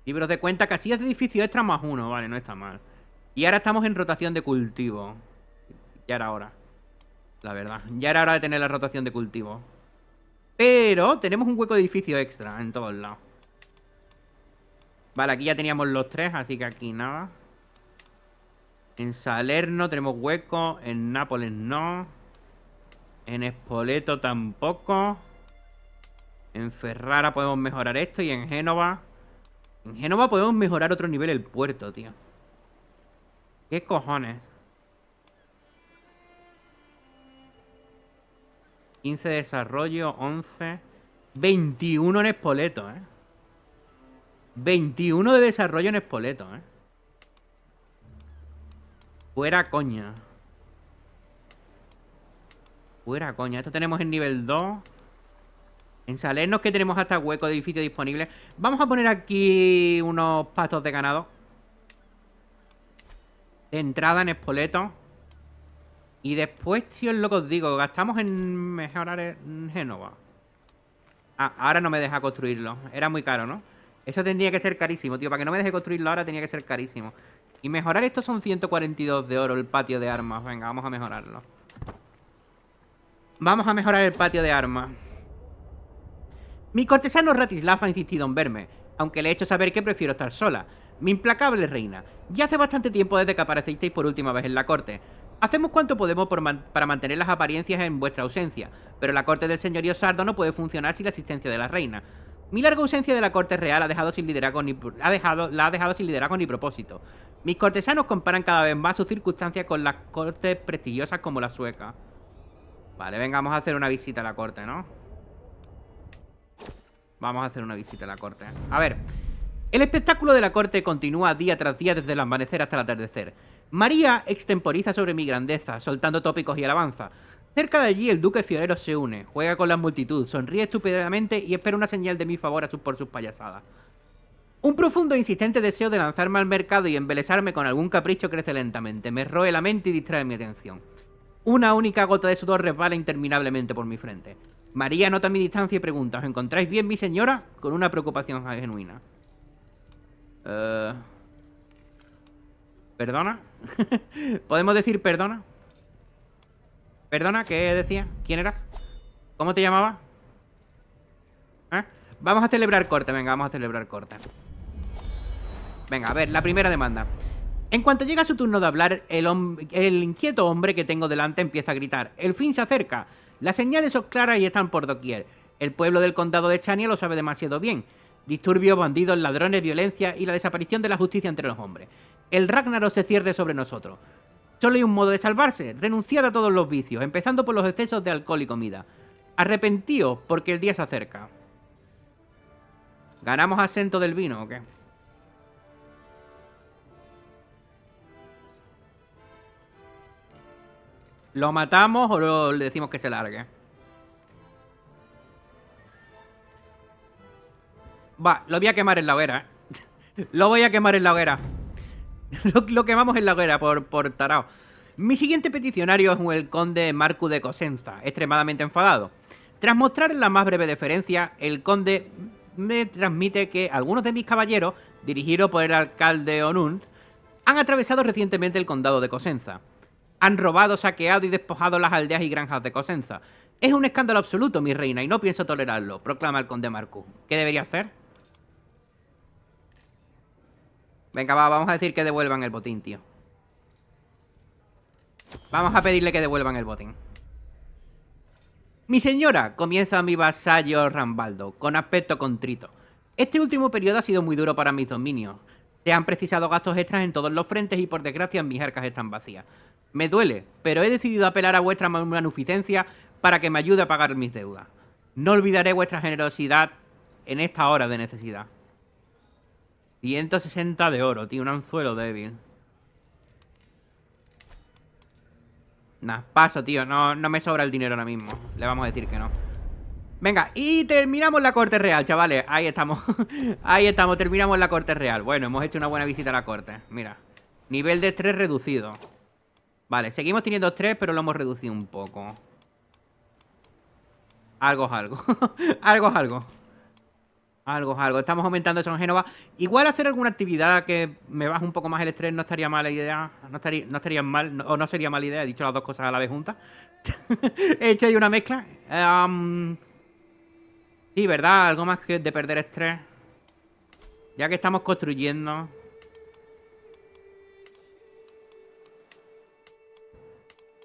Libros de cuenta, casillas de edificio extra más uno. Vale, no está mal. Y ahora estamos en rotación de cultivo. Ya era hora. La verdad. Ya era hora de tener la rotación de cultivo. Pero tenemos un hueco de edificio extra en todos lados. Vale, aquí ya teníamos los tres, así que aquí nada. En Salerno tenemos hueco, en Nápoles no. En Espoleto tampoco. En Ferrara podemos mejorar esto y en Génova... En Génova podemos mejorar otro nivel el puerto, tío. ¿Qué cojones? 15 de desarrollo, 11. 21 en espoleto, ¿eh? 21 de desarrollo en espoleto, ¿eh? Fuera coña. Fuera coña. Esto tenemos en nivel 2. En Salernos que tenemos hasta hueco de edificio disponible. Vamos a poner aquí unos pastos de ganado. entrada en espoleto. Y después, tío, es lo que os digo. Gastamos en mejorar en Génova. Ah, ahora no me deja construirlo. Era muy caro, ¿no? Eso tendría que ser carísimo, tío. Para que no me deje construirlo ahora tenía que ser carísimo. Y mejorar esto son 142 de oro, el patio de armas. Venga, vamos a mejorarlo. Vamos a mejorar el patio de armas. Mi cortesano Ratislav ha insistido en verme, aunque le he hecho saber que prefiero estar sola. Mi implacable reina, ya hace bastante tiempo desde que aparecisteis por última vez en la corte. Hacemos cuanto podemos para mantener las apariencias en vuestra ausencia, pero la corte del señorío sardo no puede funcionar sin la asistencia de la reina. Mi larga ausencia de la corte real ha dejado sin liderazgo ni ha dejado, la ha dejado sin liderazgo ni propósito. Mis cortesanos comparan cada vez más sus circunstancias con las cortes prestigiosas como la sueca. Vale, vengamos a hacer una visita a la corte, ¿no? Vamos a hacer una visita a la corte. A ver, el espectáculo de la corte continúa día tras día desde el amanecer hasta el atardecer. María extemporiza sobre mi grandeza, soltando tópicos y alabanza. Cerca de allí el duque Fiorero se une, juega con la multitud, sonríe estupidamente y espera una señal de mi favor a su por sus payasadas. Un profundo e insistente deseo de lanzarme al mercado y embelesarme con algún capricho crece lentamente, me roe la mente y distrae mi atención. Una única gota de sudor resbala interminablemente por mi frente. María nota mi distancia y pregunta, ¿os encontráis bien, mi señora? con una preocupación genuina. Eh... ¿Perdona? [laughs] ¿Podemos decir perdona? ¿Perdona? ¿Qué decía? ¿Quién era? ¿Cómo te llamaba? ¿Eh? Vamos a celebrar corte, venga, vamos a celebrar corte. Venga, a ver, la primera demanda. En cuanto llega su turno de hablar, el, el, inquieto hombre que tengo delante empieza a gritar. El fin se acerca. Las señales son claras y están por doquier. El pueblo del condado de Chania lo sabe demasiado bien. Disturbios, bandidos, ladrones, violencia y la desaparición de la justicia entre los hombres el Ragnarok se cierre sobre nosotros. Solo hay un modo de salvarse, renunciar a todos los vicios, empezando por los excesos de alcohol y comida. Arrepentíos porque el día se acerca. ¿Ganamos acento del vino o qué? ¿Lo matamos o le decimos que se largue? Va, lo voy a quemar en la hoguera. ¿eh? [laughs] lo voy a quemar en la hoguera. [laughs] lo, que quemamos en la hoguera por, por tarao. Mi siguiente peticionario es el conde Marcu de Cosenza, extremadamente enfadado. Tras mostrar la más breve deferencia, el conde me transmite que algunos de mis caballeros, dirigidos por el alcalde Onunt, han atravesado recientemente el condado de Cosenza. Han robado, saqueado y despojado las aldeas y granjas de Cosenza. Es un escándalo absoluto, mi reina, y no pienso tolerarlo, proclama el conde Marcu. ¿Qué debería hacer? Venga, va, vamos a decir que devuelvan el botín, tío. Vamos a pedirle que devuelvan el botín. Mi señora, comienza mi vasallo Rambaldo, con aspecto contrito. Este último periodo ha sido muy duro para mis dominios. Se han precisado gastos extras en todos los frentes y por desgracia mis arcas están vacías. Me duele, pero he decidido apelar a vuestra manuficencia para que me ayude a pagar mis deudas. No olvidaré vuestra generosidad en esta hora de necesidad. 160 de oro, tío. Un anzuelo débil. Nah, paso, tío. No, no me sobra el dinero ahora mismo. Le vamos a decir que no. Venga, y terminamos la corte real, chavales. Ahí estamos. [laughs] Ahí estamos, terminamos la corte real. Bueno, hemos hecho una buena visita a la corte. Mira. Nivel de estrés reducido. Vale, seguimos teniendo tres, pero lo hemos reducido un poco. Algo es algo. [laughs] algo es algo. Algo, algo. Estamos aumentando eso en Génova. Igual hacer alguna actividad que me baje un poco más el estrés no estaría mala idea. No estaría, no estaría mal, o no sería mala idea. He dicho las dos cosas a la vez juntas. [laughs] He hecho ahí una mezcla. sí, ¿verdad? Algo más que de perder estrés. Ya que estamos construyendo.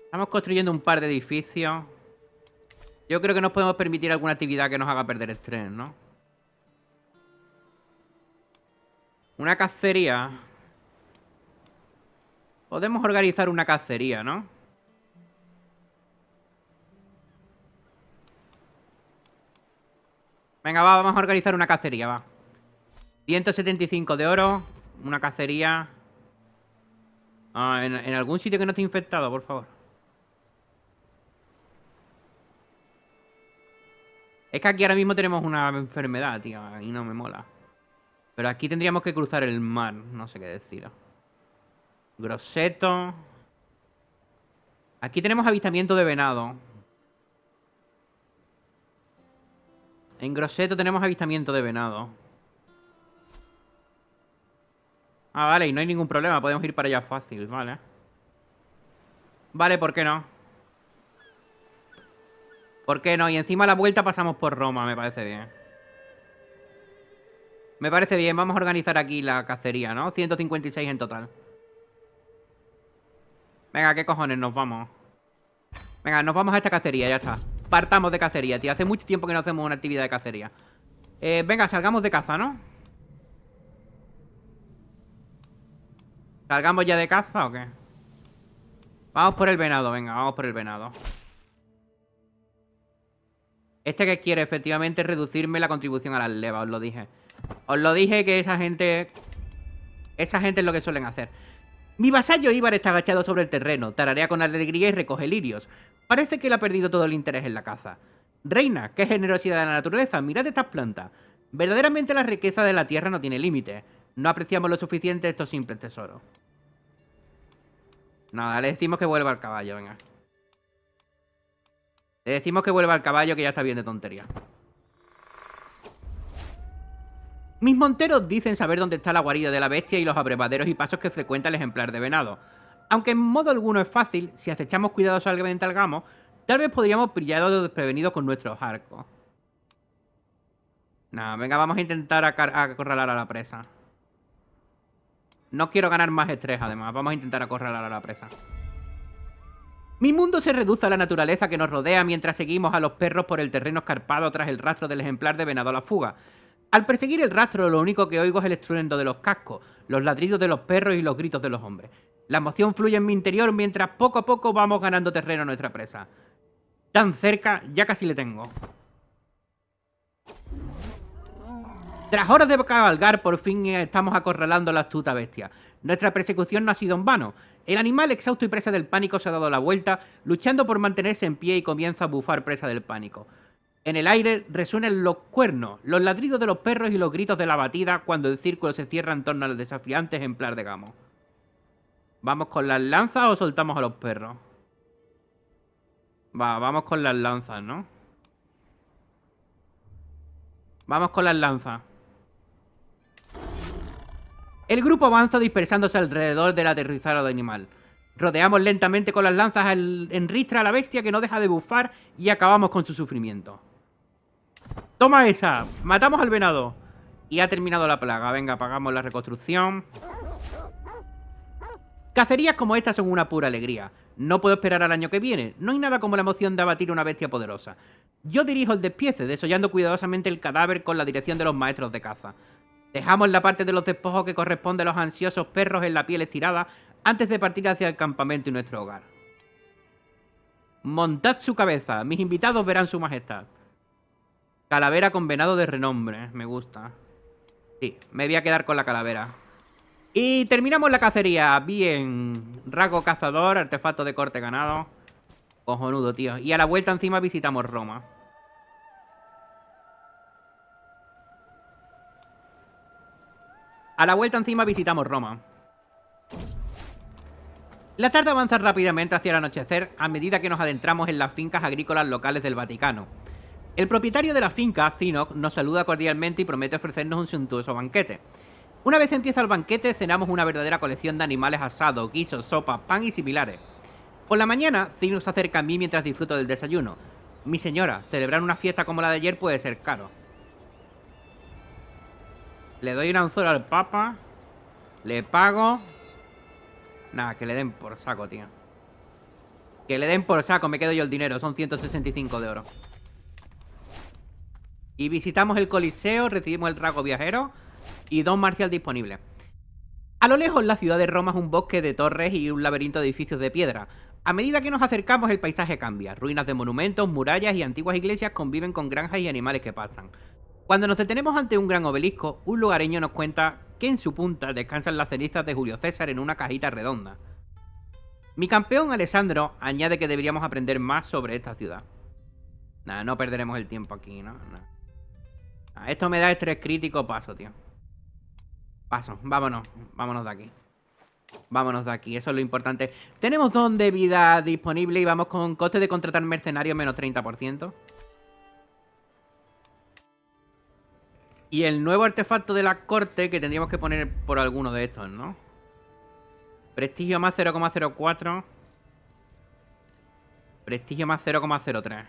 Estamos construyendo un par de edificios. Yo creo que nos podemos permitir alguna actividad que nos haga perder estrés, ¿no? Una cacería. Podemos organizar una cacería, ¿no? Venga, va, vamos a organizar una cacería, va. 175 de oro. Una cacería. Ah, en, algún sitio que no esté infectado, por favor. Es que aquí ahora mismo tenemos una enfermedad, tío. Y no me mola. Pero aquí tendríamos que cruzar el mar, no sé qué decir. Groseto. Aquí tenemos avistamiento de venado. En Groseto tenemos avistamiento de venado. Ah, vale, y no hay ningún problema, podemos ir para allá fácil, vale. Vale, ¿por qué no? ¿Por qué no? Y encima a la vuelta pasamos por Roma, me parece bien. Me parece bien, vamos a organizar aquí la cacería, ¿no? 156 en total. Venga, ¿qué cojones? Nos vamos. Venga, nos vamos a esta cacería, ya está. Partamos de cacería, tío. Hace mucho tiempo que no hacemos una actividad de cacería. Eh, venga, salgamos de caza, ¿no? ¿Salgamos ya de caza o qué? Vamos por el venado, venga, vamos por el venado. Este que quiere efectivamente reducirme la contribución a las levas, os lo dije. Os lo dije que esa gente... Esa gente es lo que suelen hacer. Mi vasallo Ibar está agachado sobre el terreno, tararea con alegría y recoge lirios. Parece que él ha perdido todo el interés en la caza. Reina, qué generosidad de la naturaleza, mirad estas plantas. Verdaderamente la riqueza de la tierra no tiene límites No apreciamos lo suficiente estos simples tesoros. Nada, le decimos que vuelva al caballo, venga. Le decimos que vuelva al caballo que ya está bien de tontería. Mis monteros dicen saber dónde está la guarida de la bestia y los abrevaderos y pasos que frecuenta el ejemplar de venado. Aunque en modo alguno es fácil, si acechamos cuidadosamente al gamo, tal vez podríamos pillarlo desprevenido con nuestros arcos. Nah, venga, vamos a intentar acorralar a la presa. No quiero ganar más estrés, además. Vamos a intentar acorralar a la presa. Mi mundo se reduce a la naturaleza que nos rodea mientras seguimos a los perros por el terreno escarpado tras el rastro del ejemplar de venado a la fuga. Al perseguir el rastro, lo único que oigo es el estruendo de los cascos, los ladridos de los perros y los gritos de los hombres. La emoción fluye en mi interior mientras poco a poco vamos ganando terreno a nuestra presa. Tan cerca, ya casi le tengo. Tras horas de cabalgar, por fin estamos acorralando a la astuta bestia. Nuestra persecución no ha sido en vano. El animal, exhausto y presa del pánico, se ha dado la vuelta, luchando por mantenerse en pie y comienza a bufar presa del pánico. En el aire resuenan los cuernos, los ladridos de los perros y los gritos de la batida cuando el círculo se cierra en torno al desafiante ejemplar de Gamo. ¿Vamos con las lanzas o soltamos a los perros? Va, vamos con las lanzas, ¿no? Vamos con las lanzas. El grupo avanza dispersándose alrededor del aterrizado animal. Rodeamos lentamente con las lanzas en ristra a la bestia que no deja de bufar y acabamos con su sufrimiento. Toma esa. Matamos al venado. Y ha terminado la plaga. Venga, pagamos la reconstrucción. Cacerías como esta son una pura alegría. No puedo esperar al año que viene. No hay nada como la emoción de abatir una bestia poderosa. Yo dirijo el despiece, desollando cuidadosamente el cadáver con la dirección de los maestros de caza. Dejamos la parte de los despojos que corresponde a los ansiosos perros en la piel estirada antes de partir hacia el campamento y nuestro hogar. Montad su cabeza, mis invitados verán su majestad. Calavera con venado de renombre. Me gusta. Sí, me voy a quedar con la calavera. Y terminamos la cacería. Bien. Rago cazador, artefacto de corte ganado. Cojonudo, tío. Y a la vuelta encima visitamos Roma. A la vuelta encima visitamos Roma. La tarde avanza rápidamente hacia el anochecer a medida que nos adentramos en las fincas agrícolas locales del Vaticano. El propietario de la finca, Zinoc, nos saluda cordialmente y promete ofrecernos un suntuoso banquete. Una vez empieza el banquete, cenamos una verdadera colección de animales asados, guisos, sopa, pan y similares. Por la mañana, Zinoc se acerca a mí mientras disfruto del desayuno. Mi señora, celebrar una fiesta como la de ayer puede ser caro. Le doy una anzuelo al papa, le pago... Nada, que le den por saco, tío. Que le den por saco, me quedo yo el dinero, son 165 de oro. Y visitamos el Coliseo, recibimos el trago Viajero y Don Marcial disponible. A lo lejos, la ciudad de Roma es un bosque de torres y un laberinto de edificios de piedra. A medida que nos acercamos, el paisaje cambia. Ruinas de monumentos, murallas y antiguas iglesias conviven con granjas y animales que pasan. Cuando nos detenemos ante un gran obelisco, un lugareño nos cuenta que en su punta descansan las cenizas de Julio César en una cajita redonda. Mi campeón Alessandro añade que deberíamos aprender más sobre esta ciudad. Nada, no perderemos el tiempo aquí, ¿no? no Ah, esto me da estrés crítico paso, tío. Paso, vámonos, vámonos de aquí. Vámonos de aquí, eso es lo importante. Tenemos dos de vida disponible y vamos con coste de contratar mercenario menos 30%. Y el nuevo artefacto de la corte que tendríamos que poner por alguno de estos, ¿no? Prestigio más 0,04. Prestigio más 0,03.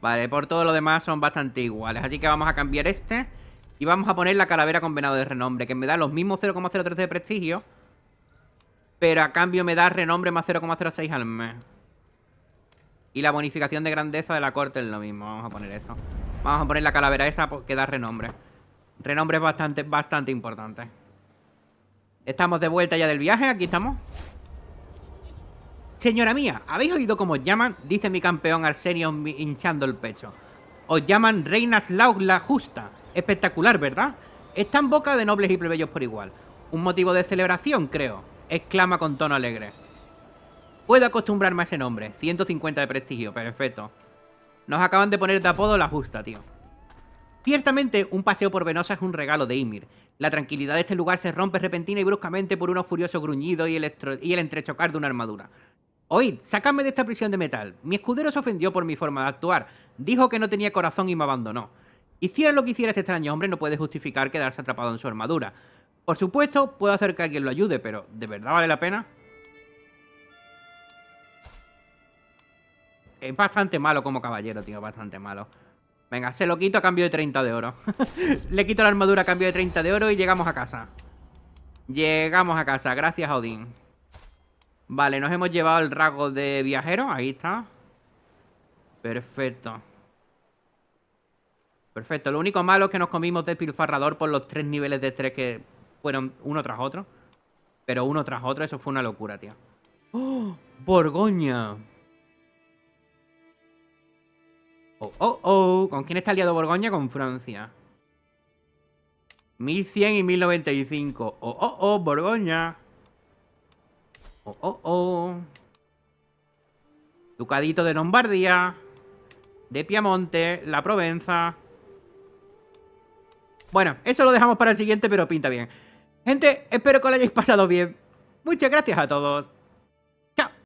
Vale, por todo lo demás son bastante iguales. Así que vamos a cambiar este. Y vamos a poner la calavera con de renombre, que me da los mismos 0,03 de prestigio. Pero a cambio me da renombre más 0,06 al mes. Y la bonificación de grandeza de la corte es lo mismo. Vamos a poner eso. Vamos a poner la calavera esa que da renombre. Renombre es bastante, bastante importante. Estamos de vuelta ya del viaje. Aquí estamos. Señora mía, ¿habéis oído cómo os llaman? Dice mi campeón Arsenio hinchando el pecho. Os llaman Reinas Laugla Justa. Espectacular, ¿verdad? Está en boca de nobles y plebeyos por igual. Un motivo de celebración, creo. Exclama con tono alegre. Puedo acostumbrarme a ese nombre. 150 de prestigio, perfecto. Nos acaban de poner de apodo la justa, tío. Ciertamente, un paseo por Venosa es un regalo de Ymir. La tranquilidad de este lugar se rompe repentina y bruscamente por unos furiosos gruñidos y el entrechocar de una armadura. Oíd, sacadme de esta prisión de metal. Mi escudero se ofendió por mi forma de actuar. Dijo que no tenía corazón y me abandonó. Hiciera lo que hiciera este extraño hombre, no puede justificar quedarse atrapado en su armadura. Por supuesto, puedo hacer que alguien lo ayude, pero ¿de verdad vale la pena? Es bastante malo como caballero, tío, bastante malo. Venga, se lo quito a cambio de 30 de oro. [laughs] Le quito la armadura a cambio de 30 de oro y llegamos a casa. Llegamos a casa, gracias Odín. Vale, nos hemos llevado el rasgo de viajero. Ahí está. Perfecto. Perfecto. Lo único malo es que nos comimos de pilfarrador por los tres niveles de estrés que fueron uno tras otro. Pero uno tras otro, eso fue una locura, tío. ¡Oh! ¡Borgoña! ¡Oh, oh, oh! ¿Con quién está aliado Borgoña? Con Francia. 1100 y 1095. ¡Oh, oh, oh! ¡Borgoña! Oh, oh, oh, Ducadito de Lombardía. De Piamonte. La Provenza. Bueno, eso lo dejamos para el siguiente, pero pinta bien. Gente, espero que lo hayáis pasado bien. Muchas gracias a todos. Chao